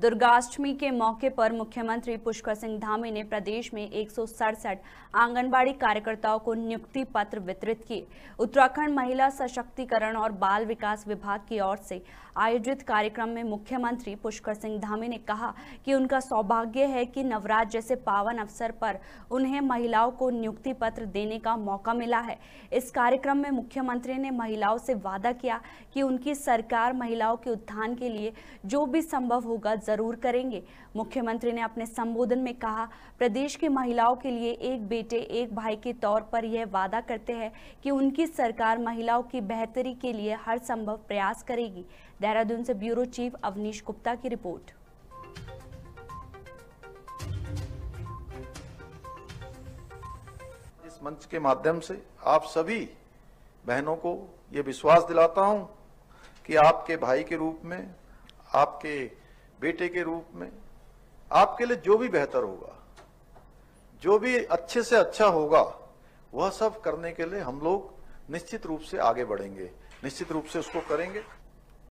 दुर्गाष्टमी के मौके पर मुख्यमंत्री पुष्कर सिंह धामी ने प्रदेश में एक आंगनबाड़ी कार्यकर्ताओं को नियुक्ति पत्र वितरित किए उत्तराखंड महिला सशक्तिकरण और बाल विकास विभाग की ओर से आयोजित कार्यक्रम में मुख्यमंत्री पुष्कर सिंह धामी ने कहा कि उनका सौभाग्य है कि नवरात्र जैसे पावन अवसर पर उन्हें महिलाओं को नियुक्ति पत्र देने का मौका मिला है इस कार्यक्रम में मुख्यमंत्री ने महिलाओं से वादा किया कि उनकी सरकार महिलाओं के उत्थान के लिए जो भी संभव होगा जरूर करेंगे मुख्यमंत्री ने अपने संबोधन में कहा प्रदेश की महिलाओं के लिए एक बेटे एक भाई के तौर पर यह वादा करते हैं कि उनकी सरकार महिलाओं की बेहतरी के लिए हर संभव प्रयास करेगी देहरादून से ब्यूरो चीफ अवनीश गुप्ता की रिपोर्ट इस मंच के माध्यम से आप सभी बहनों को यह विश्वास दिलाता हूं कि आपके भाई के रूप में आपके बेटे के रूप में आपके लिए जो भी बेहतर होगा जो भी अच्छे से अच्छा होगा वह सब करने के लिए हम लोग निश्चित रूप से आगे बढ़ेंगे निश्चित रूप से उसको करेंगे